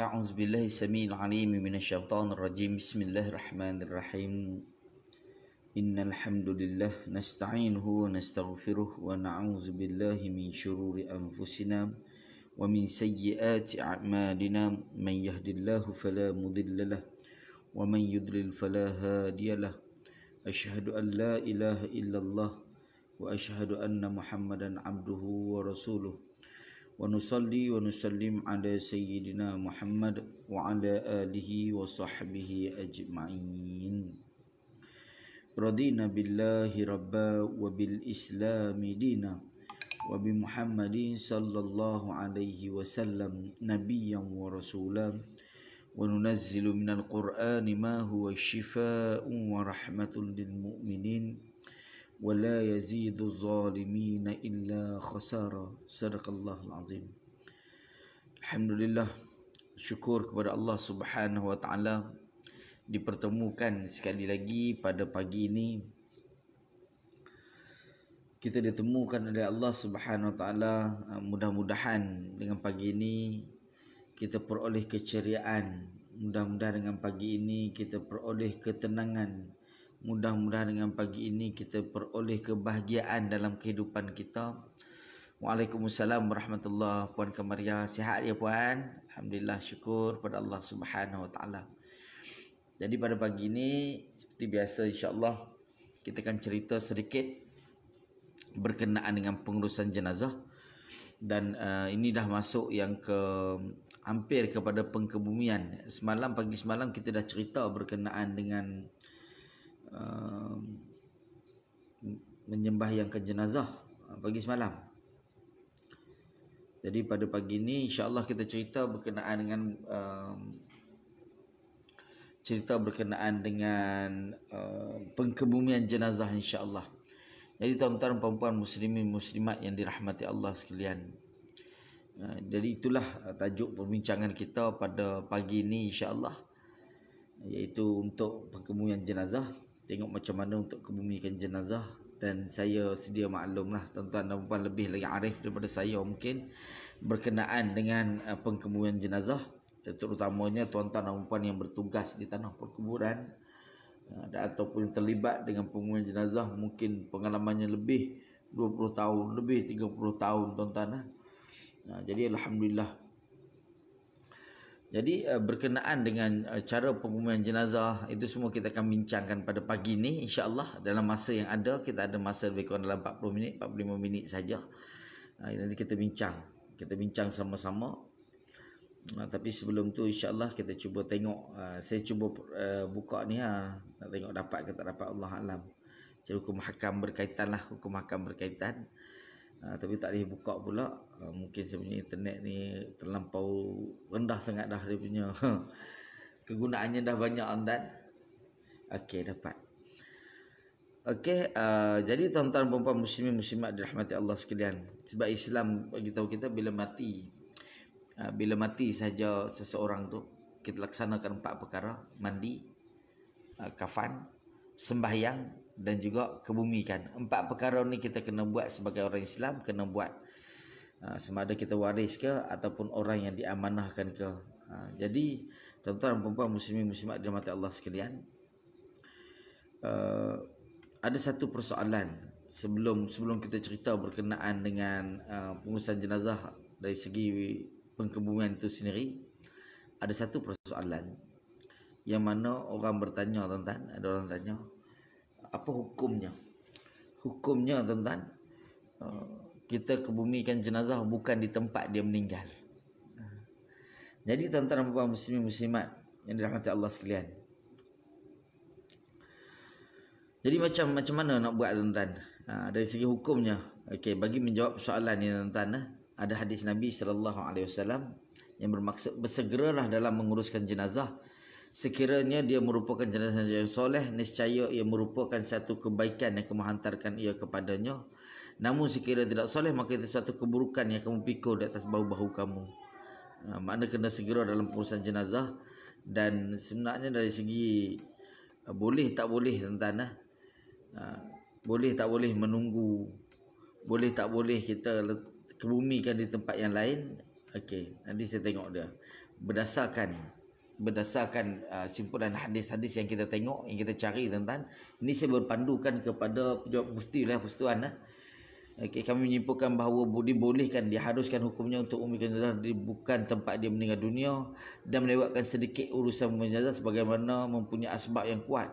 أعوذ بالله السميع العليم من الشيطان الرجيم بسم الله الرحمن الرحيم إن الحمد لله نستعينه ونستغفره ونعوذ بالله من شرور أنفسنا ومن سيئات أعمالنا من يهد الله فلا مضل له ومن يضلل فلا هادي له أشهد أن لا إله إلا الله وأشهد أن محمدا عبده ورسوله wa nusalli wa nusallim ala sayyidina Muhammad wa ala alihi wa sahbihi ajma'in. Radina billahi rabba wa bil islami dina wa bi Muhammadin sallallahu alaihi wasallam nabiyyan wa rasulam wa nunazzilu minal qur'ani ma huwa syifaa'un wa rahmatun lil mu'minin ولا يزيد الظالمين إلا خسارة صدق الله العظيم الحمد لله syukur kepada Allah Subhanahu wa taala dipertemukan sekali lagi pada pagi ini kita ditemukan oleh Allah Subhanahu wa taala uh, mudah-mudahan dengan pagi ini kita peroleh keceriaan mudah-mudahan dengan pagi ini kita peroleh ketenangan Mudah-mudahan dengan pagi ini kita peroleh kebahagiaan dalam kehidupan kita. Waalaikumsalam warahmatullahi Puan Kamaria, ya, sihat ya puan? Alhamdulillah syukur pada Allah Subhanahu wa taala. Jadi pada pagi ini seperti biasa insya-Allah kita akan cerita sedikit berkenaan dengan pengurusan jenazah dan uh, ini dah masuk yang ke hampir kepada pengkebumian. Semalam pagi semalam kita dah cerita berkenaan dengan Um, menyembah yang ke jenazah uh, pagi semalam. Jadi pada pagi ini insya-Allah kita cerita berkenaan dengan um, cerita berkenaan dengan uh, pengkebumian jenazah insya-Allah. Jadi tuan-tuan puan-puan muslimin muslimat yang dirahmati Allah sekalian. Uh, jadi itulah uh, tajuk perbincangan kita pada pagi ini insya-Allah iaitu untuk pengkebumian jenazah tengok macam mana untuk kebumikan jenazah dan saya sedia maklum lah tuan-tuan dan puan lebih lagi arif daripada saya mungkin berkenaan dengan uh, pengkebumian jenazah terutamanya tuan-tuan dan puan yang bertugas di tanah perkuburan uh, ataupun yang terlibat dengan pengumuman jenazah mungkin pengalamannya lebih 20 tahun, lebih 30 tahun tuan-tuan lah. Uh, jadi Alhamdulillah jadi eh, berkenaan dengan eh, cara pengumuman jenazah itu semua kita akan bincangkan pada pagi ini insya-Allah dalam masa yang ada kita ada masa lebih kurang dalam 40 minit 45 minit saja. Ah, nanti kita bincang, kita bincang sama-sama. Ah, tapi sebelum tu insya-Allah kita cuba tengok ah, saya cuba eh, buka ni ha nak tengok dapat ke tak dapat Allah alam. Jadi hukum hakam berkaitan lah hukum hakam berkaitan. Ah, tapi tak boleh buka pula uh, mungkin sebenarnya internet ni terlampau rendah sangat dah dia punya kegunaannya dah banyak dan Okay, dapat Okay, uh, ah, jadi tuan-tuan puan-puan muslimin muslimat dirahmati Allah sekalian sebab Islam bagi tahu kita bila mati uh, bila mati saja seseorang tu kita laksanakan empat perkara mandi uh, kafan sembahyang dan juga kebumikan. Empat perkara ni kita kena buat sebagai orang Islam, kena buat. Ha, sama ada kita waris ke ataupun orang yang diamanahkan ke. Ha, jadi, tuan-tuan, perempuan, muslimin, muslimat, dirahmati Allah sekalian. Uh, ada satu persoalan sebelum sebelum kita cerita berkenaan dengan uh, pengurusan jenazah dari segi pengkebumian itu sendiri. Ada satu persoalan yang mana orang bertanya, tuan-tuan, ada orang tanya, apa hukumnya hukumnya tuan-tuan uh, kita kebumikan jenazah bukan di tempat dia meninggal uh, jadi tuan-tuan puan muslimin muslimat yang dirahmati Allah sekalian jadi macam macam mana nak buat tuan-tuan uh, dari segi hukumnya okey bagi menjawab soalan ni tuan-tuan eh, ada hadis Nabi sallallahu alaihi wasallam yang bermaksud bersegeralah dalam menguruskan jenazah Sekiranya dia merupakan jenazah yang soleh, niscaya ia merupakan satu kebaikan yang kamu hantarkan ia kepadanya. Namun sekiranya tidak soleh, maka itu satu keburukan yang kamu pikul di atas bahu-bahu kamu. Ha, makna kena segera dalam perusahaan jenazah. Dan sebenarnya dari segi ha, boleh tak boleh tentang eh? ha, boleh tak boleh menunggu, boleh tak boleh kita kebumikan di tempat yang lain. Okey, nanti saya tengok dia. Berdasarkan berdasarkan uh, simpulan hadis-hadis yang kita tengok yang kita cari tentang ini saya berpandukan kepada pejabat mufti lah pustuan lah eh. okay, kami menyimpulkan bahawa dibolehkan diharuskan hukumnya untuk umi jenazah di bukan tempat dia meninggal dunia dan melewatkan sedikit urusan menjaga sebagaimana mempunyai asbab yang kuat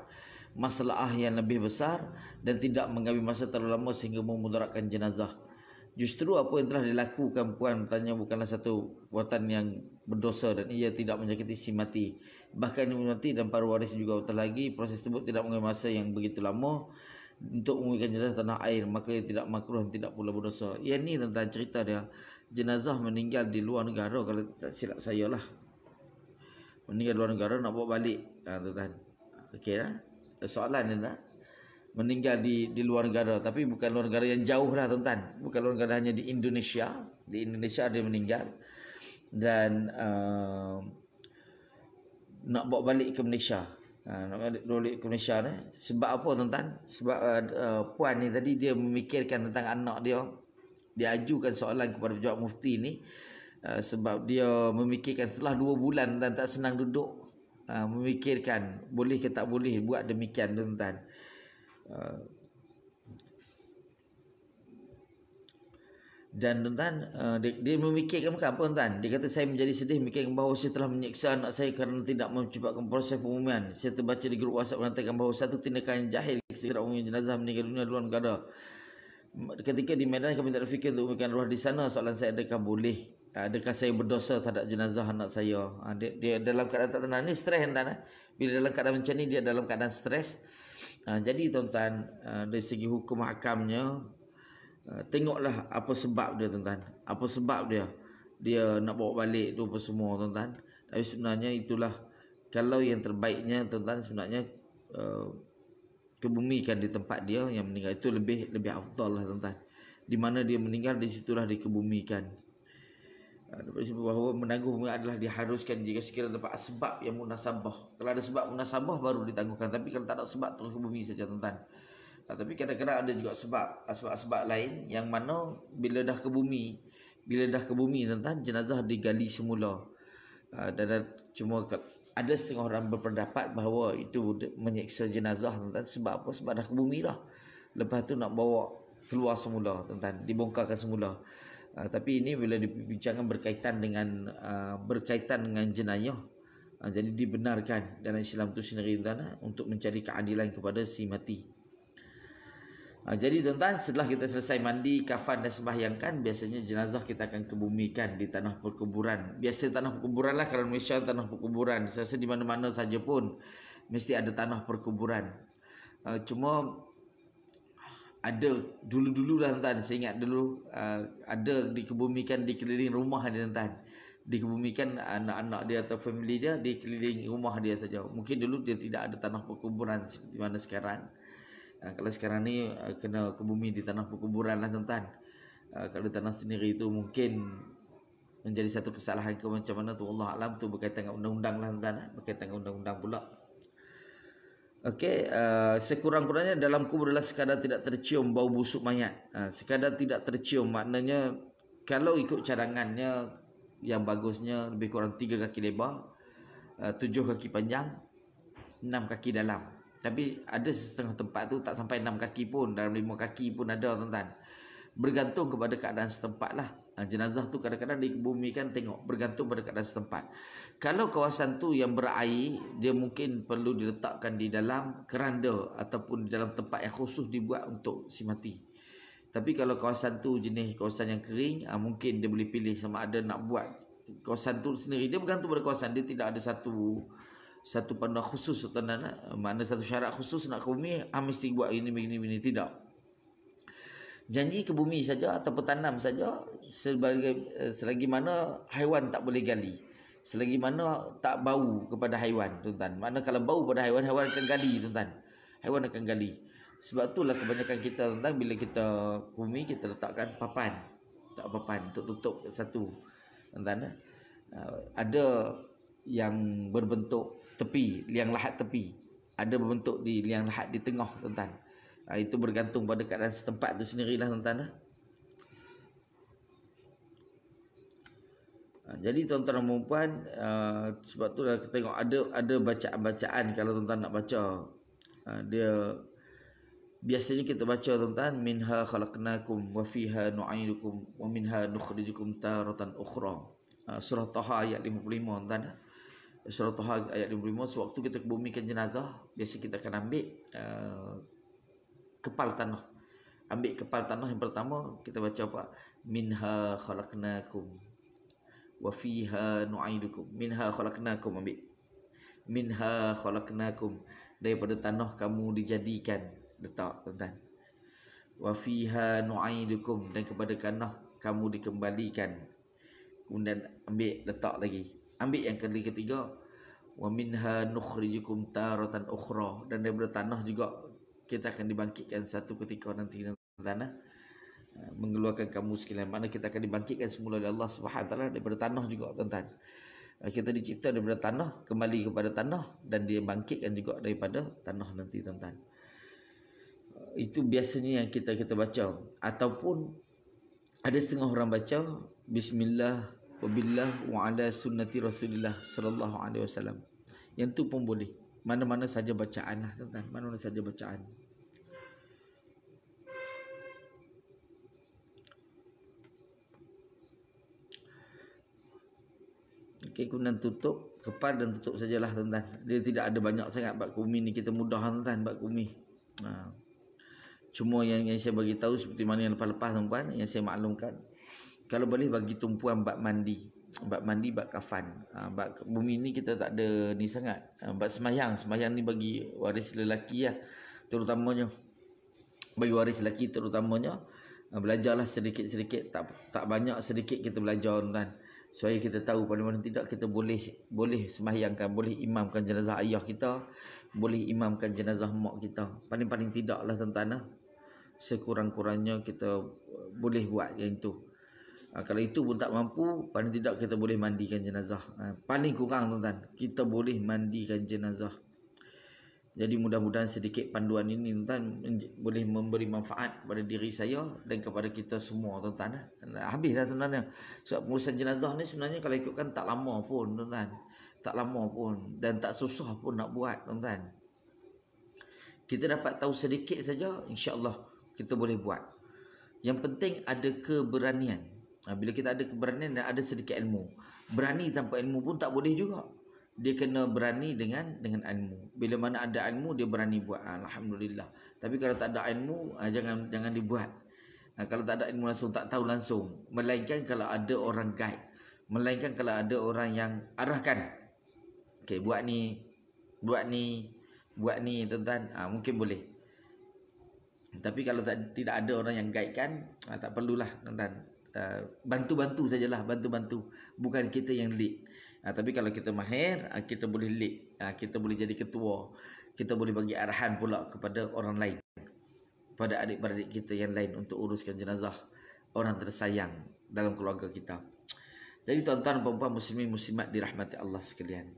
masalah yang lebih besar dan tidak mengambil masa terlalu lama sehingga memudaratkan jenazah Justru apa yang telah dilakukan puan bertanya bukanlah satu buatan yang berdosa dan ia tidak menyakiti si mati. Bahkan ibu mati dan para waris juga utar lagi proses tersebut tidak mengambil masa yang begitu lama untuk mengurikan jenazah tanah air maka ia tidak makruh dan tidak pula berdosa. Ia ya, ni tentang cerita dia jenazah meninggal di luar negara kalau tak silap saya lah. Meninggal di luar negara nak bawa balik. Ha, ah, tuan -tuan. Okay lah. Soalan dia lah meninggal di di luar negara tapi bukan luar negara yang jauh lah tuan-tuan bukan luar negara hanya di Indonesia di Indonesia dia meninggal dan uh, nak bawa balik ke Malaysia uh, nak balik, balik ke Malaysia ni sebab apa tuan-tuan sebab uh, uh puan ni tadi dia memikirkan tentang anak dia dia ajukan soalan kepada pejabat mufti ni uh, sebab dia memikirkan setelah dua bulan dan tak senang duduk uh, memikirkan boleh ke tak boleh buat demikian tuan-tuan Eh, dan tuan-tuan, eh, dia, dia memikirkan bukan apa tuan-tuan. Dia kata, saya menjadi sedih memikirkan bahawa saya telah menyiksa anak saya kerana tidak mempercepatkan proses pengumuman. Saya terbaca di grup WhatsApp mengatakan bahawa satu tindakan yang jahil segera umumnya jenazah meninggal dunia luar negara. Ketika di medan kami tak fikir untuk memikirkan ruah di sana, soalan saya adakah boleh? Adakah saya berdosa terhadap jenazah anak saya? Ah, dia, dalam keadaan tak tenang. Ini stres tuan-tuan. Eh. Bila dalam keadaan macam ni, dia dalam keadaan Stres. Ha, jadi tuan-tuan ha, dari segi hukum hakamnya ha, tengoklah apa sebab dia tuan-tuan apa sebab dia dia nak bawa balik tu apa semua tuan-tuan tapi sebenarnya itulah kalau yang terbaiknya tuan-tuan sebenarnya kebumikan di tempat dia yang meninggal itu lebih lebih afdal lah tuan-tuan di mana dia meninggal di situlah dikebumikan Ah, sebab bahawa menangguh adalah diharuskan jika sekiranya dapat sebab yang munasabah. Kalau ada sebab munasabah baru ditangguhkan. Tapi kalau tak ada sebab terus ke bumi saja tuan-tuan. Ah, tapi kadang-kadang ada juga sebab. Ah, sebab-sebab lain yang mana bila dah ke bumi. Bila dah ke bumi tuan-tuan jenazah digali semula. dan, dan cuma ada setengah orang berpendapat bahawa itu menyeksa jenazah tuan-tuan. Sebab apa? Sebab dah ke bumi lah. Lepas tu nak bawa keluar semula tuan-tuan. Dibongkarkan semula. Uh, tapi ini bila dibincangkan berkaitan dengan uh, berkaitan dengan jenayah. Uh, jadi dibenarkan dalam Islam itu sendiri tuan untuk mencari keadilan kepada si mati. Uh, jadi tuan-tuan setelah kita selesai mandi, kafan dan sembahyangkan biasanya jenazah kita akan kebumikan di tanah perkuburan. Biasa tanah perkuburan lah kalau Malaysia tanah perkuburan. Saya rasa di mana-mana saja pun mesti ada tanah perkuburan. Uh, cuma ada dulu-dulu lah tuan saya ingat dulu uh, ada dikebumikan di keliling rumah dia tuan dikebumikan anak-anak dia atau family dia di keliling rumah dia saja mungkin dulu dia tidak ada tanah perkuburan seperti mana sekarang uh, kalau sekarang ni uh, kena kebumi di tanah perkuburan lah tuan uh, kalau tanah sendiri itu mungkin menjadi satu kesalahan ke macam mana tu Allah alam tu berkaitan dengan undang-undang lah tuan eh. berkaitan dengan undang-undang pula Okey, uh, sekurang-kurangnya dalam kubur adalah sekadar tidak tercium bau busuk mayat. Uh, sekadar tidak tercium maknanya kalau ikut cadangannya yang bagusnya lebih kurang tiga kaki lebar, uh, 7 kaki panjang, enam kaki dalam. Tapi ada setengah tempat tu tak sampai enam kaki pun, dalam lima kaki pun ada tuan-tuan. Bergantung kepada keadaan setempat lah. Ah, jenazah tu kadang-kadang dikebumikan tengok bergantung pada keadaan setempat. Kalau kawasan tu yang berair, dia mungkin perlu diletakkan di dalam keranda ataupun di dalam tempat yang khusus dibuat untuk si mati. Tapi kalau kawasan tu jenis kawasan yang kering, ah, mungkin dia boleh pilih sama ada nak buat kawasan tu sendiri. Dia bergantung pada kawasan, dia tidak ada satu satu panduan khusus atau Mana satu syarat khusus nak kebumi, ah, mesti buat ini, begini, begini. Tidak. Tidak janji ke bumi saja atau petanam saja sebagai eh, selagi mana haiwan tak boleh gali selagi mana tak bau kepada haiwan tuan-tuan mana kalau bau pada haiwan haiwan akan gali tuan-tuan haiwan akan gali sebab itulah kebanyakan kita tuan-tuan bila kita bumi kita letakkan papan tak papan untuk tutup satu tuan-tuan eh. eh? ada yang berbentuk tepi liang lahat tepi ada berbentuk di liang lahat di tengah tuan-tuan ha, Itu bergantung pada keadaan setempat tu sendirilah tuan-tuan ha, Jadi tuan-tuan dan perempuan uh, Sebab tu dah tengok ada ada bacaan-bacaan Kalau tuan-tuan nak baca ha, Dia Biasanya kita baca tuan-tuan Minha khalaqnakum wa fiha nu'aidukum Wa minha nukhrijukum taratan ukhra ha, Surah Taha ayat 55 tuan-tuan Surah Taha ayat 55 Sewaktu kita kebumikan jenazah Biasa kita akan ambil uh, kepal tanah. Ambil kepal tanah yang pertama kita baca apa? Minha khalaqnakum wa fiha nu'idukum. Minha khalaqnakum ambil. Minha khalaqnakum daripada tanah kamu dijadikan. Letak tuan-tuan. Wa fiha nu'idukum dan kepada tanah kamu dikembalikan. Kemudian ambil letak lagi. Ambil yang kali ketiga wa minha nukhrijukum taratan ukhra dan daripada tanah juga kita akan dibangkitkan satu ketika nanti dalam tanah eh, mengeluarkan kamu sekalian mana kita akan dibangkitkan semula oleh Allah Subhanahu taala daripada tanah juga tuan-tuan eh, kita dicipta daripada tanah kembali kepada tanah dan dibangkitkan juga daripada tanah nanti tuan-tuan eh, itu biasanya yang kita kita baca ataupun ada setengah orang baca bismillah wabillah wa ala sunnati rasulillah sallallahu alaihi wasallam yang tu pun boleh mana-mana saja bacaan lah tuan-tuan. Mana-mana saja bacaan. Okay, kemudian tutup. Kepal dan tutup sajalah tuan-tuan. Dia tidak ada banyak sangat bab kumi ni. Kita mudah tuan-tuan bab kumi. Ha. Cuma yang, yang saya bagi tahu seperti mana yang lepas-lepas tuan-tuan. Yang saya maklumkan. Kalau boleh bagi tumpuan bab mandi bab mandi bab kafan ha, ah, bab bumi ni kita tak ada ni sangat ha, ah, bab semayang semayang ni bagi waris lelaki lah terutamanya bagi waris lelaki terutamanya ha, belajarlah sedikit-sedikit tak tak banyak sedikit kita belajar dan supaya kita tahu pada mana tidak kita boleh boleh semayangkan boleh imamkan jenazah ayah kita boleh imamkan jenazah mak kita paling-paling tidaklah tentang sekurang-kurangnya kita boleh buat yang itu Ha, kalau itu pun tak mampu, paling tidak kita boleh mandikan jenazah. Ha, paling kurang tuan-tuan, kita boleh mandikan jenazah. Jadi mudah-mudahan sedikit panduan ini tuan boleh memberi manfaat kepada diri saya dan kepada kita semua tuan-tuan. Ah. Habis dah tuan-tuan. Sebab pengurusan jenazah ni sebenarnya kalau ikutkan tak lama pun tuan-tuan. Tak lama pun dan tak susah pun nak buat tuan-tuan. Kita dapat tahu sedikit saja insya-Allah kita boleh buat. Yang penting ada keberanian. Ha, bila kita ada keberanian dan ada sedikit ilmu. Berani tanpa ilmu pun tak boleh juga. Dia kena berani dengan dengan ilmu. Bila mana ada ilmu, dia berani buat. Ha, Alhamdulillah. Tapi kalau tak ada ilmu, ha, jangan jangan dibuat. Kalau tak ada ilmu langsung, tak tahu langsung. Melainkan kalau ada orang guide. Melainkan kalau ada orang yang arahkan. Okay, buat ni. Buat ni. Buat ni, tuan-tuan. mungkin boleh. Tapi kalau tak, tidak ada orang yang guide kan, tak perlulah, tuan-tuan. Ah, bantu-bantu sajalah bantu-bantu bukan kita yang lead uh, tapi kalau kita mahir uh, kita boleh lead uh, kita boleh jadi ketua kita boleh bagi arahan pula kepada orang lain pada adik-beradik kita yang lain untuk uruskan jenazah orang tersayang dalam keluarga kita jadi tuan-tuan puan muslimin muslimat dirahmati Allah sekalian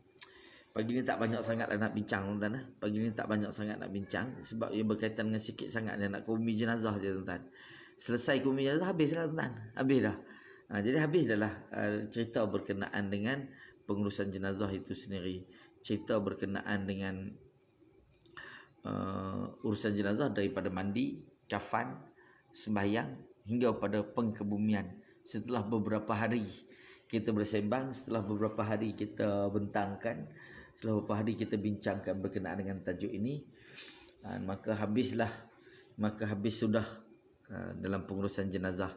Pagi ni tak banyak sangat lah nak bincang tuan-tuan. Eh. Pagi ni tak banyak sangat nak bincang sebab ia berkaitan dengan sikit sangat nak kumi jenazah je tuan-tuan selesai kumi jasad habis lah tuan habis dah ha, jadi habis dah lah uh, cerita berkenaan dengan pengurusan jenazah itu sendiri cerita berkenaan dengan uh, urusan jenazah daripada mandi kafan sembahyang hingga pada pengkebumian setelah beberapa hari kita bersembang setelah beberapa hari kita bentangkan setelah beberapa hari kita bincangkan berkenaan dengan tajuk ini uh, maka habislah maka habis sudah Eh, dalam pengurusan jenazah.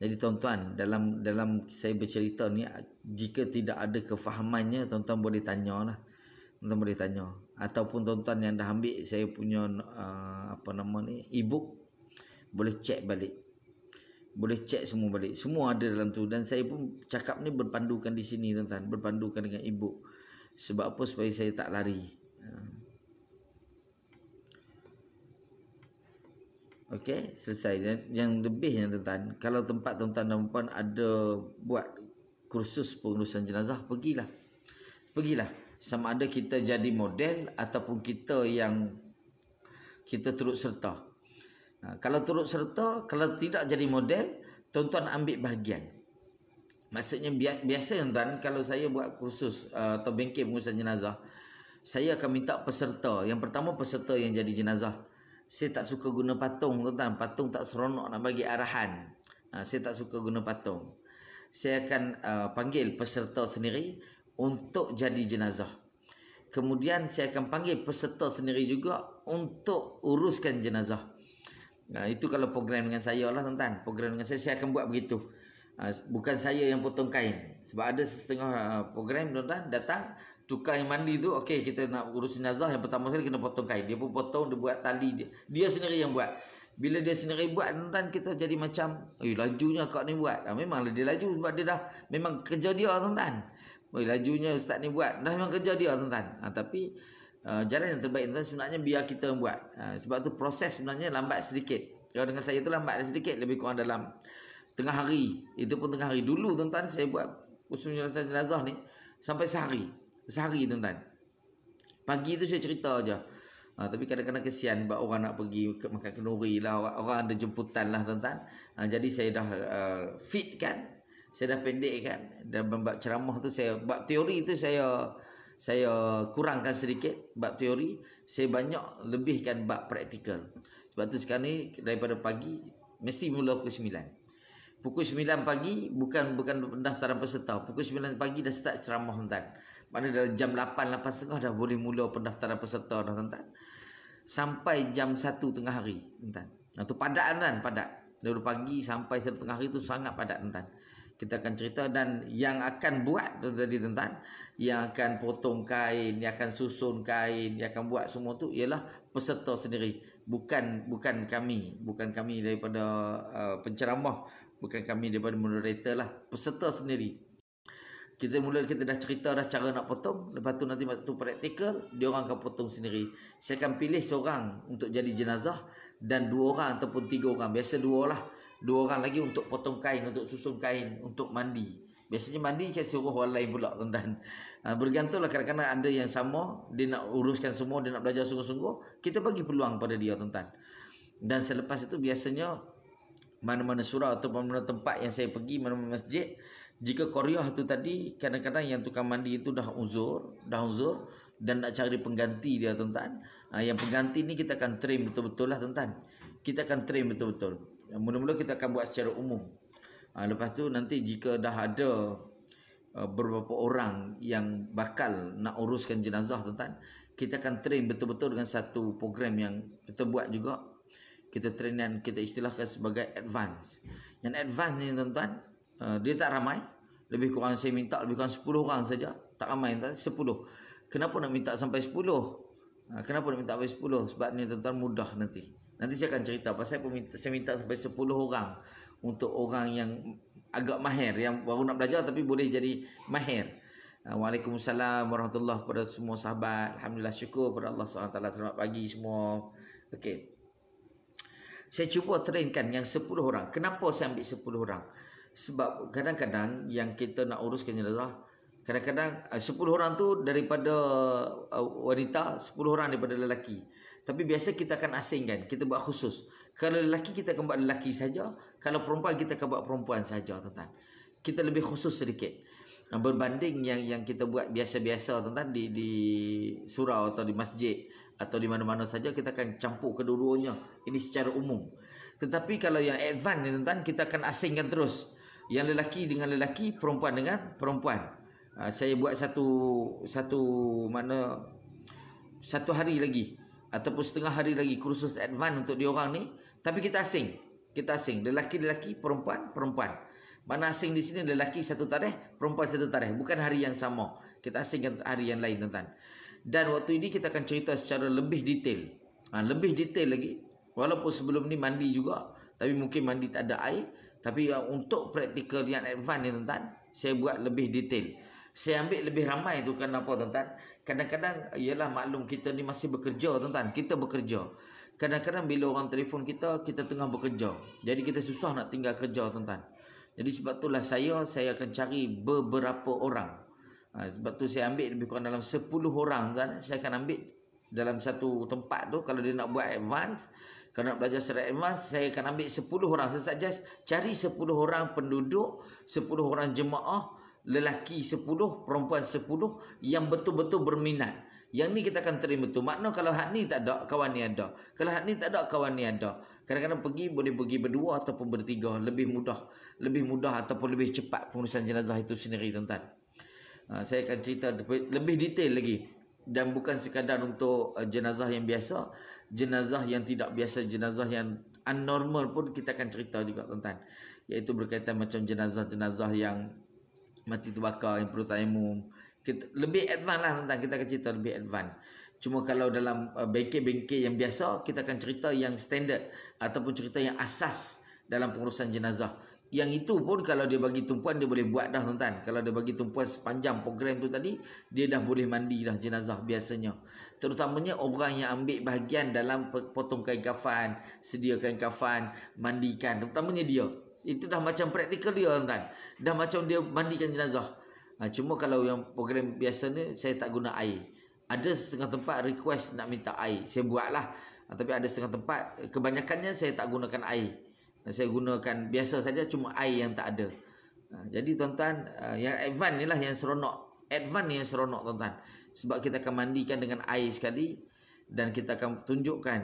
Jadi tuan-tuan, dalam dalam saya bercerita ni jika tidak ada kefahamannya, tuan-tuan boleh tanyalah. Tuan-tuan boleh tanya ataupun tuan-tuan yang dah ambil saya punya uh, apa nama ni e boleh cek balik. Boleh cek semua balik. Semua ada dalam tu dan saya pun cakap ni berpandukan di sini tuan-tuan, berpandukan dengan e Sebab apa supaya saya tak lari. Eh, Okey, selesai. Dan yang lebihnya tuan-tuan, kalau tempat tuan-tuan dan puan ada buat kursus pengurusan jenazah, pergilah. Pergilah. Sama ada kita jadi model ataupun kita yang kita turut serta. Nah, kalau turut serta, kalau tidak jadi model, tuan-tuan ambil bahagian. Maksudnya biasa tuan-tuan, kalau saya buat kursus uh, atau bengkel pengurusan jenazah, saya akan minta peserta. Yang pertama peserta yang jadi jenazah saya tak suka guna patung tuan patung tak seronok nak bagi arahan ha, saya tak suka guna patung saya akan uh, panggil peserta sendiri untuk jadi jenazah kemudian saya akan panggil peserta sendiri juga untuk uruskan jenazah nah itu kalau program dengan saya lah tuan program dengan saya saya akan buat begitu ha, Bukan saya yang potong kain Sebab ada setengah uh, program Tuan-tuan datang Tukar yang mandi tu okey kita nak urus jenazah yang pertama sekali kena potong kain dia pun potong dia buat tali dia dia sendiri yang buat bila dia sendiri buat dan kita jadi macam oi lajunya kak ni buat dah memanglah dia laju sebab dia dah memang kerja dia tuan-tuan oi lajunya ustaz ni buat dah memang kerja dia tuan-tuan ha, tapi uh, jalan yang terbaik tuan sebenarnya biar kita buat ha, sebab tu proses sebenarnya lambat sedikit kalau dengan saya tu lambat sedikit lebih kurang dalam tengah hari itu pun tengah hari dulu tuan-tuan saya buat usul jenazah ni sampai sehari sehari tuan-tuan. Pagi tu saya cerita je. Ha, tapi kadang-kadang kesian buat orang nak pergi ke makan kenuri lah. Orang ada jemputan lah tuan-tuan. Ha, jadi saya dah uh, fit kan. Saya dah pendek kan. Dan buat ceramah tu saya, buat teori tu saya saya kurangkan sedikit bab teori saya banyak lebihkan bab praktikal sebab tu sekarang ni daripada pagi mesti mula pukul sembilan, pukul 9 pagi bukan bukan pendaftaran peserta pukul 9 pagi dah start ceramah tuan-tuan mana dalam jam 8, 8.30 dah boleh mula pendaftaran peserta dah tuan-tuan. Sampai jam 1 tengah hari tuan-tuan. Nah, tu padat kan padat. Dari pagi sampai satu tengah hari tu sangat padat tuan-tuan. Kita akan cerita dan yang akan buat tadi tuan-tuan. Yang akan potong kain, yang akan susun kain, yang akan buat semua tu ialah peserta sendiri. Bukan bukan kami, bukan kami daripada uh, penceramah, bukan kami daripada moderator lah. Peserta sendiri kita mula kita dah cerita dah cara nak potong lepas tu nanti waktu praktikal dia orang akan potong sendiri saya akan pilih seorang untuk jadi jenazah dan dua orang ataupun tiga orang biasa dua lah dua orang lagi untuk potong kain untuk susun kain untuk mandi biasanya mandi saya suruh orang lain pula tuan-tuan ha, bergantunglah kadang-kadang ada yang sama dia nak uruskan semua dia nak belajar sungguh-sungguh kita bagi peluang pada dia tuan-tuan dan selepas itu biasanya mana-mana surau atau mana-mana tempat yang saya pergi mana-mana masjid jika koryoh tu tadi kadang-kadang yang tukang mandi itu dah uzur dah uzur dan nak cari pengganti dia tuan-tuan ha, yang pengganti ni kita akan train betul-betul lah tuan-tuan kita akan train betul-betul ah, mula-mula kita akan buat secara umum ha, lepas tu nanti jika dah ada uh, beberapa orang yang bakal nak uruskan jenazah tuan-tuan kita akan train betul-betul dengan satu program yang kita buat juga kita train dan kita istilahkan sebagai advance yang advance ni tuan-tuan Eh, dia tak ramai lebih kurang saya minta lebih kurang 10 orang saja tak ramai entah 10 kenapa nak minta sampai 10 eh, kenapa nak minta sampai 10 sebab ni tuan-tuan mudah nanti nanti saya akan cerita pasal saya minta saya minta sampai 10 orang untuk orang yang agak mahir yang baru nak belajar tapi boleh jadi mahir eh, Waalaikumsalam warahmatullahi kepada semua sahabat alhamdulillah syukur kepada Allah SWT selamat pagi semua okey saya cuba trainkan yang 10 orang kenapa saya ambil 10 orang sebab kadang-kadang yang kita nak uruskan adalah kadang-kadang 10 eh, orang tu daripada eh, wanita 10 orang daripada lelaki tapi biasa kita akan asingkan kita buat khusus kalau lelaki kita akan buat lelaki saja kalau perempuan kita akan buat perempuan saja tuan-tuan kita lebih khusus sedikit berbanding yang yang kita buat biasa-biasa tuan-tuan di di surau atau di masjid atau di mana-mana saja kita akan campur kedua-duanya ini secara umum tetapi kalau yang advance ni tuan-tuan kita akan asingkan terus yang lelaki dengan lelaki perempuan dengan perempuan uh, saya buat satu satu mana satu hari lagi ataupun setengah hari lagi kursus advance untuk diorang ni tapi kita asing kita asing lelaki-lelaki perempuan-perempuan mana asing di sini lelaki satu tarikh perempuan satu tarikh bukan hari yang sama kita asingkan hari yang lain tuan-tuan dan waktu ini kita akan cerita secara lebih detail ha, lebih detail lagi walaupun sebelum ni mandi juga tapi mungkin mandi tak ada air tapi uh, untuk praktikal yang advance ni tuan-tuan, saya buat lebih detail. Saya ambil lebih ramai tu kenapa tuan-tuan? Kadang-kadang ialah maklum kita ni masih bekerja tuan-tuan. Kita bekerja. Kadang-kadang bila orang telefon kita, kita tengah bekerja. Jadi kita susah nak tinggal kerja tuan-tuan. Jadi sebab itulah saya, saya akan cari beberapa orang. Ha, sebab tu saya ambil lebih kurang dalam 10 orang kan. Saya akan ambil dalam satu tempat tu. Kalau dia nak buat advance, kalau nak belajar secara advance, saya akan ambil 10 orang. Saya suggest cari 10 orang penduduk, 10 orang jemaah, lelaki 10, perempuan 10 yang betul-betul berminat. Yang ni kita akan terima tu. Makna kalau hak ni tak ada, kawan ni ada. Kalau hak ni tak ada, kawan ni ada. Kadang-kadang pergi, boleh pergi berdua ataupun bertiga. Lebih mudah. Lebih mudah ataupun lebih cepat pengurusan jenazah itu sendiri, tuan-tuan. Ha, saya akan cerita lebih detail lagi. Dan bukan sekadar untuk uh, jenazah yang biasa jenazah yang tidak biasa, jenazah yang abnormal pun kita akan cerita juga tuan-tuan. Iaitu berkaitan macam jenazah-jenazah yang mati terbakar, yang perut taimum. Kita, lebih advance lah tuan-tuan, kita akan cerita lebih advance. Cuma kalau dalam uh, bengkel-bengkel yang biasa, kita akan cerita yang standard ataupun cerita yang asas dalam pengurusan jenazah. Yang itu pun kalau dia bagi tumpuan dia boleh buat dah tuan-tuan. Kalau dia bagi tumpuan sepanjang program tu tadi, dia dah boleh mandi dah jenazah biasanya. Terutamanya orang yang ambil bahagian dalam potong kain kafan, sediakan kafan, mandikan. Terutamanya dia. Itu dah macam praktikal dia tuan-tuan. Dah macam dia mandikan jenazah. Nah, ha, cuma kalau yang program biasa ni, saya tak guna air. Ada setengah tempat request nak minta air. Saya buatlah. Ha, tapi ada setengah tempat, kebanyakannya saya tak gunakan air saya gunakan biasa saja cuma air yang tak ada. Ha, jadi tuan-tuan, ha, yang advan ni lah yang seronok. Advan yang seronok tuan-tuan. Sebab kita akan mandikan dengan air sekali. Dan kita akan tunjukkan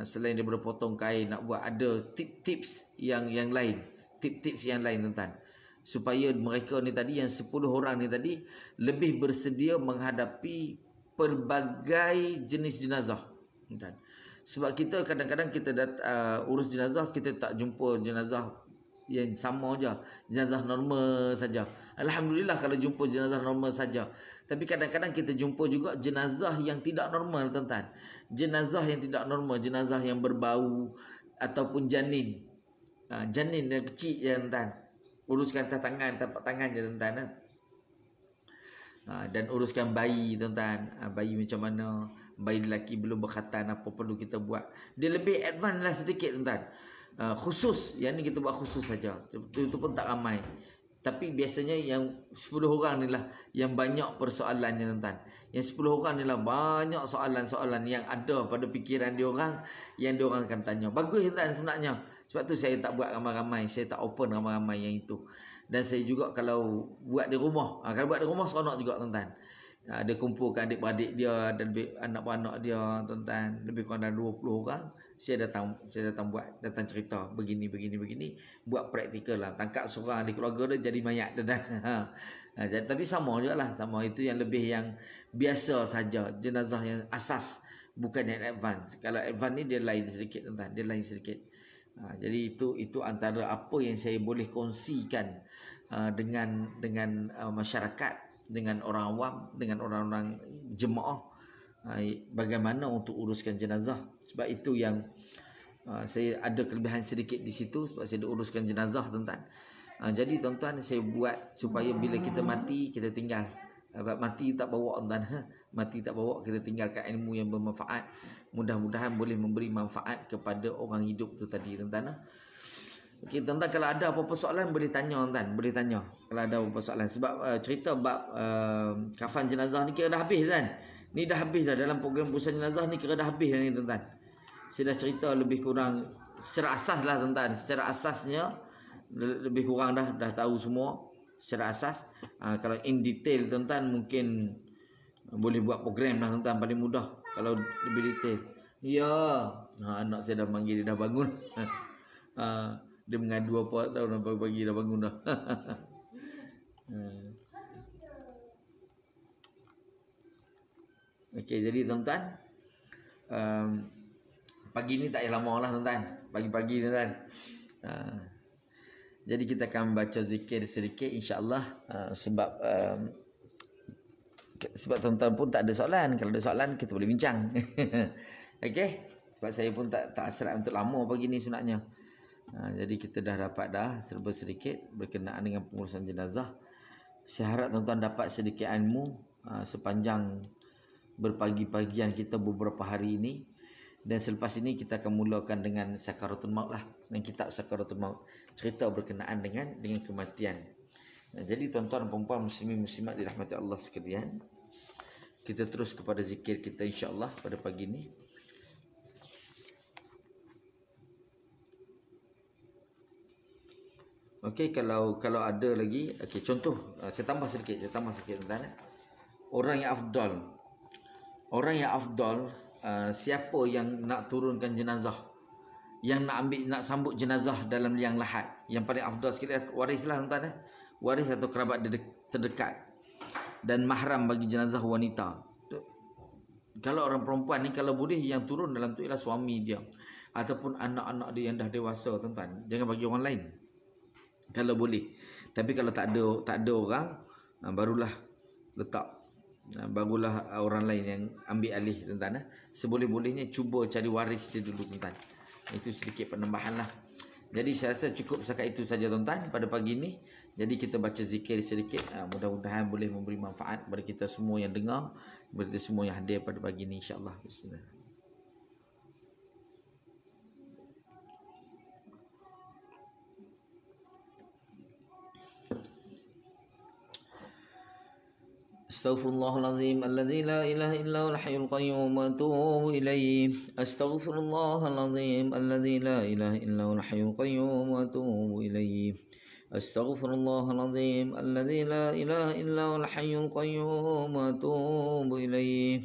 ha, selain daripada potong kain nak buat ada tips-tips yang yang lain. Tips-tips yang lain tuan-tuan. Supaya mereka ni tadi, yang 10 orang ni tadi, lebih bersedia menghadapi pelbagai jenis jenazah. Tuan-tuan sebab kita kadang-kadang kita dat, uh, urus jenazah kita tak jumpa jenazah yang sama saja, jenazah normal saja alhamdulillah kalau jumpa jenazah normal saja tapi kadang-kadang kita jumpa juga jenazah yang tidak normal tuan-tuan jenazah yang tidak normal jenazah yang berbau ataupun janin uh, janin yang kecil ya tuan-tuan uruskan tapak tangan tapak tangan ya tuan-tuan uh, dan uruskan bayi tuan-tuan uh, bayi macam mana bayi lelaki belum berkhatan apa perlu kita buat. Dia lebih advance lah sedikit tuan-tuan. Uh, khusus, yang ni kita buat khusus saja. Itu, itu pun tak ramai. Tapi biasanya yang 10 orang ni lah yang banyak persoalannya tuan-tuan. Yang 10 orang ni lah banyak soalan-soalan yang ada pada fikiran dia orang yang dia orang akan tanya. Bagus tuan sebenarnya. Sebab tu saya tak buat ramai-ramai. Saya tak open ramai-ramai yang itu. Dan saya juga kalau buat di rumah. Ha, kalau buat di rumah seronok juga tuan-tuan. Ah, dia kumpulkan adik-adik dia dan anak-anak dia tuan-tuan lebih kurang dalam 20 orang saya datang saya datang buat datang cerita begini begini begini buat praktikal lah tangkap seorang di keluarga dia jadi mayat dan ha. ha tapi sama juga lah sama itu yang lebih yang biasa saja jenazah yang asas bukan yang advance kalau advance ni dia lain sedikit tuan-tuan dia lain sedikit ha. jadi itu itu antara apa yang saya boleh kongsikan ha, dengan dengan ha, masyarakat dengan orang awam, dengan orang-orang jemaah ah, bagaimana untuk uruskan jenazah. Sebab itu yang ah, saya ada kelebihan sedikit di situ sebab saya uruskan jenazah tuan-tuan. Ah, jadi tuan-tuan saya buat supaya bila kita mati kita tinggal sebab mati tak bawa tuan ha, mati tak bawa kita tinggalkan ilmu yang bermanfaat mudah-mudahan boleh memberi manfaat kepada orang hidup tu tadi tuan-tuan. Ha. Okey, tuan-tuan kalau ada apa-apa soalan boleh tanya tuan, boleh tanya. Kalau ada apa-apa soalan sebab uh, cerita bab uh, kafan jenazah ni kira dah habis tuan. Ni dah habis dah dalam program pusat jenazah ni kira dah habis dah ni tuan-tuan. Saya dah cerita lebih kurang secara asaslah tuan-tuan. Secara asasnya lebih kurang dah dah tahu semua secara asas. Uh, kalau in detail tuan-tuan mungkin boleh buat program lah tuan-tuan paling mudah kalau lebih detail. Ya, ha, anak saya dah panggil, dia dah bangun. Ah uh, dia mengadu apa tahu dah pagi-pagi dah bangun dah. hmm. Okey, jadi tuan-tuan, um, pagi ni tak payah lama lah tuan-tuan. Pagi-pagi tuan-tuan. Uh, jadi kita akan baca zikir sedikit insya-Allah uh, sebab um, sebab tuan-tuan pun tak ada soalan. Kalau ada soalan kita boleh bincang. Okey. Sebab saya pun tak tak asrak untuk lama pagi ni sebenarnya. Ha, jadi kita dah dapat dah serba sedikit berkenaan dengan pengurusan jenazah. Saya harap tuan-tuan dapat sedikit ilmu ha, sepanjang berpagi-pagian kita beberapa hari ini. Dan selepas ini kita akan mulakan dengan Sakaratul Maut lah. Dan kitab Sakaratul Maut. Cerita berkenaan dengan dengan kematian. Ha, jadi tuan-tuan perempuan muslimin muslimat dirahmati Allah sekalian. Kita terus kepada zikir kita insya-Allah pada pagi ini. Okey kalau kalau ada lagi okey contoh ah, saya tambah sedikit saya tambah sedikit tuan eh. Orang yang afdal. Orang yang afdal uh, siapa yang nak turunkan jenazah? Yang nak ambil nak sambut jenazah dalam liang lahat. Yang paling afdal sekali warislah tuan eh. Waris atau kerabat terdekat. Dan mahram bagi jenazah wanita. Kalau orang perempuan ni kalau boleh yang turun dalam tu ialah suami dia ataupun anak-anak dia yang dah dewasa tuan-tuan. Jangan bagi orang lain kalau boleh tapi kalau tak ada tak ada orang ah, barulah letak ah, barulah orang lain yang ambil alih tuan-tuan eh. seboleh-bolehnya cuba cari waris dia dulu tuan itu sedikit penambahan lah jadi saya rasa cukup sekat itu saja tuan-tuan pada pagi ini jadi kita baca zikir sedikit mudah-mudahan boleh memberi manfaat kepada kita semua yang dengar kepada semua yang hadir pada pagi ini insyaAllah bismillahirrahmanirrahim أستغفر الله العظيم الذي لا إله إلا هو الحي القيوم وأتوب إليه أستغفر الله العظيم الذي لا إله إلا هو الحي القيوم وأتوب إليه أستغفر الله العظيم الذي لا إله إلا هو الحي القيوم وأتوب إليه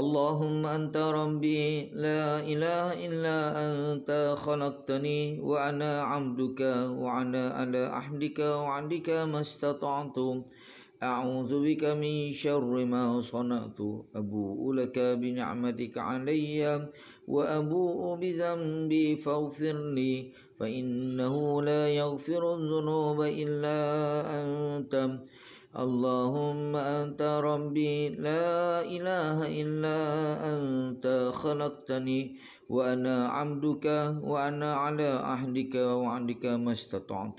اللهم أنت ربي لا إله إلا أنت خلقتني وأنا عبدك وأنا على عهدك وعهدك ما استطعت أعوذ بك من شر ما صنعت أبوء لك بنعمتك علي وأبوء بذنبي فاغفر لي فإنه لا يغفر الذنوب إلا أنت اللهم أنت ربي لا إله إلا أنت خلقتني وأنا عبدك وأنا على عهدك وعدك ما استطعت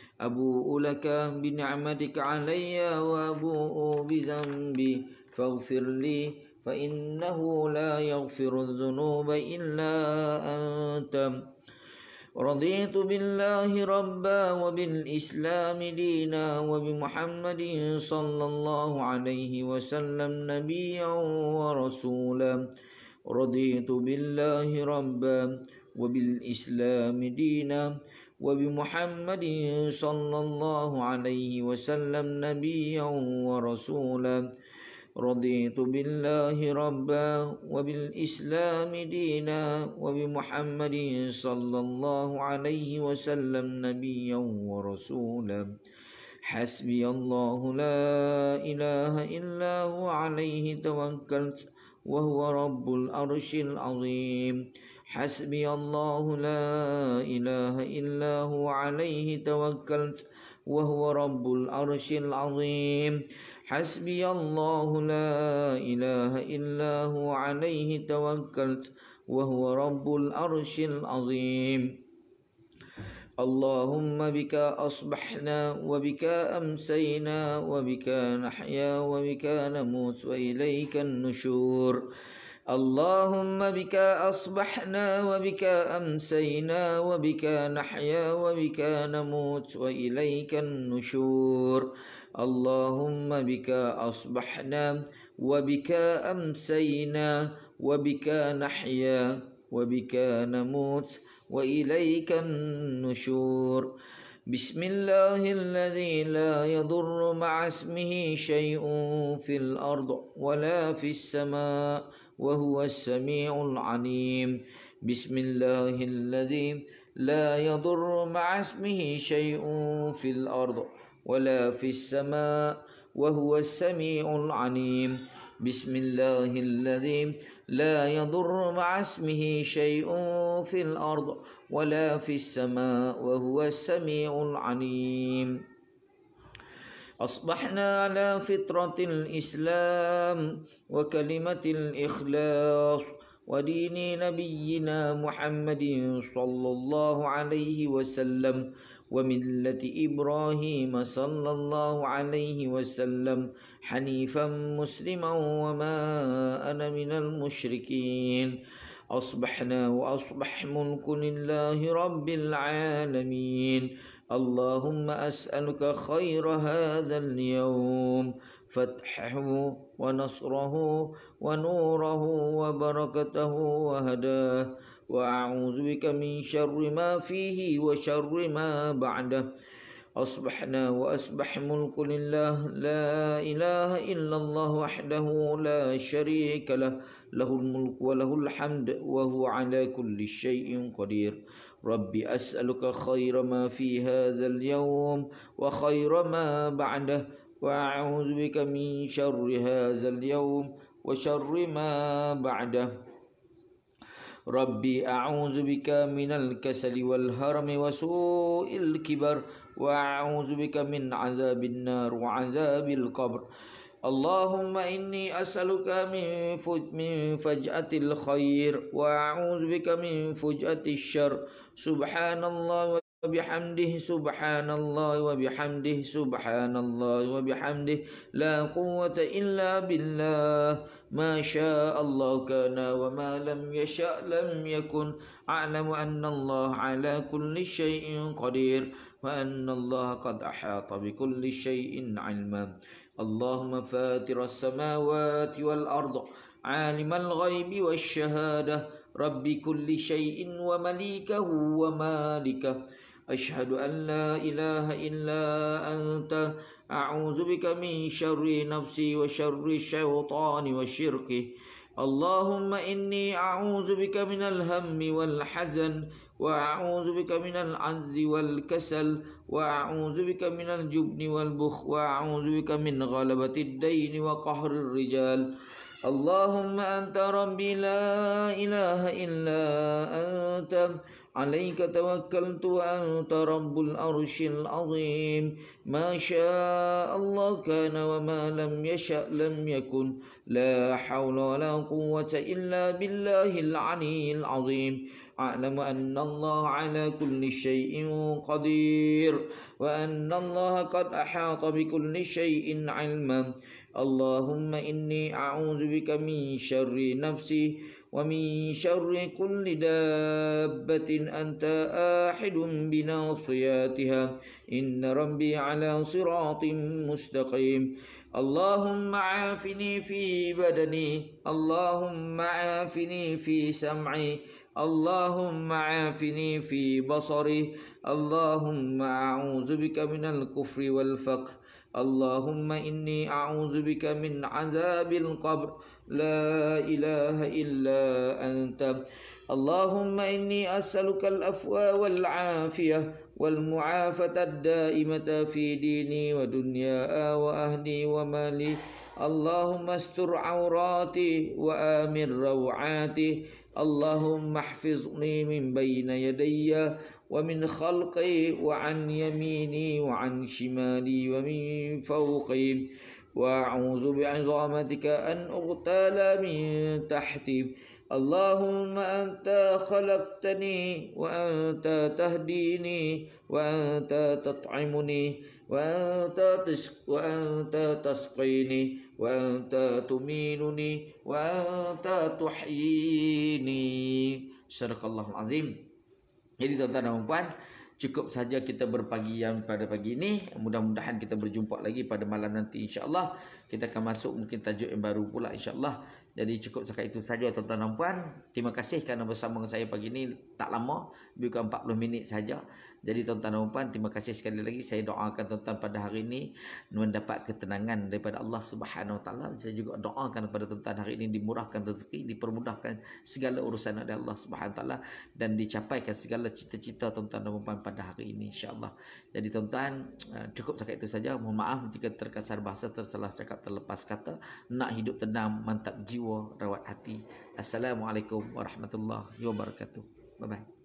أبوء لك بنعمتك علي وأبوء بذنبي فاغفر لي فإنه لا يغفر الذنوب إلا أنت رضيت بالله ربا وبالإسلام دينا وبمحمد صلى الله عليه وسلم نبيا ورسولا رضيت بالله ربا وبالإسلام دينا وبمحمد صلى الله عليه وسلم نبيا ورسولا رضيت بالله ربا وبالإسلام دينا وبمحمد صلى الله عليه وسلم نبيا ورسولا حسبي الله لا إله إلا هو عليه توكلت وهو رب الأرش العظيم حسبي الله لا إله إلا هو عليه توكلت وهو رب العرش العظيم حسبي الله لا إله إلا هو عليه توكلت وهو رب العرش العظيم اللهم بك أصبحنا وبك أمسينا وبك نحيا وبك نموت وإليك النشور اللهم بك أصبحنا وبك أمسينا وبك نحيا وبك نموت وإليك النشور اللهم بك أصبحنا وبك أمسينا وبك نحيا وبك نموت وإليك النشور بسم الله الذي لا يضر مع اسمه شيء في الأرض ولا في السماء وهو السميع العليم بسم الله الذي لا يضر مع اسمه شيء في الأرض ولا في السماء وهو السميع العليم بسم الله الذي لا يضر مع اسمه شيء في الأرض ولا في السماء وهو السميع العليم أصبحنا على فطرة الإسلام وكلمة الإخلاص ودين نبينا محمد صلى الله عليه وسلم وملة إبراهيم صلى الله عليه وسلم حنيفا مسلما وما أنا من المشركين أصبحنا وأصبح ملك لله رب العالمين اللهم أسألك خير هذا اليوم فتحه ونصره ونوره وبركته وهداه وأعوذ بك من شر ما فيه وشر ما بعده أصبحنا وأصبح ملك لله لا إله إلا الله وحده لا شريك له له الملك وله الحمد وهو على كل شيء قدير ربي أسألك خير ما في هذا اليوم وخير ما بعده وأعوذ بك من شر هذا اليوم وشر ما بعده ربي أعوذ بك من الكسل والهرم وسوء الكبر وأعوذ بك من عذاب النار وعذاب القبر اللهم إني أسألك من من فجأة الخير وأعوذ بك من فجأة الشر سبحان الله وبحمده سبحان الله وبحمده سبحان الله وبحمده لا قوة إلا بالله ما شاء الله كان وما لم يشاء لم يكن أعلم أن الله على كل شيء قدير وأن الله قد أحاط بكل شيء علما اللهم فاتر السماوات والأرض عالم الغيب والشهادة رب كل شيء ومليكه ومالكه أشهد أن لا إله إلا أنت أعوذ بك من شر نفسي وشر الشيطان وشركه اللهم إني أعوذ بك من الهم والحزن وأعوذ بك من العز والكسل وأعوذ بك من الجبن والبخ وأعوذ بك من غلبة الدين وقهر الرجال اللهم أنت ربي لا إله إلا أنت عليك توكلت وأنت رب الأرش العظيم ما شاء الله كان وما لم يشأ لم يكن لا حول ولا قوة إلا بالله العلي العظيم اعلم أن الله على كل شيء قدير وأن الله قد أحاط بكل شيء علما اللهم إني أعوذ بك من شر نفسي ومن شر كل دابة أنت آحد بناصياتها إن ربي على صراط مستقيم اللهم عافني في بدني اللهم عافني في سمعي اللهم عافني في بصري اللهم أعوذ بك من الكفر والفقر اللهم إني أعوذ بك من عذاب القبر لا إله إلا أنت اللهم إني أسألك الأفوى والعافية والمعافة الدائمة في ديني ودنيا وأهلي ومالي اللهم استر عوراتي وآمن روعاتي اللهم احفظني من بين يدي ومن خلقي وعن يميني وعن شمالي ومن فوقي وأعوذ بعظامتك أن أغتال من تحتي اللهم أنت خلقتني وأنت تهديني وأنت تطعمني وأنت, تسق وأنت تسقيني وأنت تمينني وأنت تحييني صدق الله العظيم jadi tuan-tuan dan puan cukup saja kita berpagi pada pagi ini mudah-mudahan kita berjumpa lagi pada malam nanti insya-Allah kita akan masuk mungkin tajuk yang baru pula insya-Allah jadi cukup sekat itu saja tuan-tuan dan puan terima kasih kerana bersama saya pagi ini tak lama bukan 40 minit saja jadi tuan-tuan dan puan, terima kasih sekali lagi. Saya doakan tuan-tuan pada hari ini mendapat ketenangan daripada Allah Subhanahu Wa Taala. Saya juga doakan kepada tuan-tuan hari ini dimurahkan rezeki, dipermudahkan segala urusan oleh Allah Subhanahu Wa Taala dan dicapaikan segala cita-cita tuan-tuan dan puan pada hari ini insya-Allah. Jadi tuan-tuan, eh, cukup sekat itu saja. Mohon maaf jika terkasar bahasa, tersalah cakap, terlepas kata. Nak hidup tenang, mantap jiwa, rawat hati. Assalamualaikum warahmatullahi wabarakatuh. Bye-bye.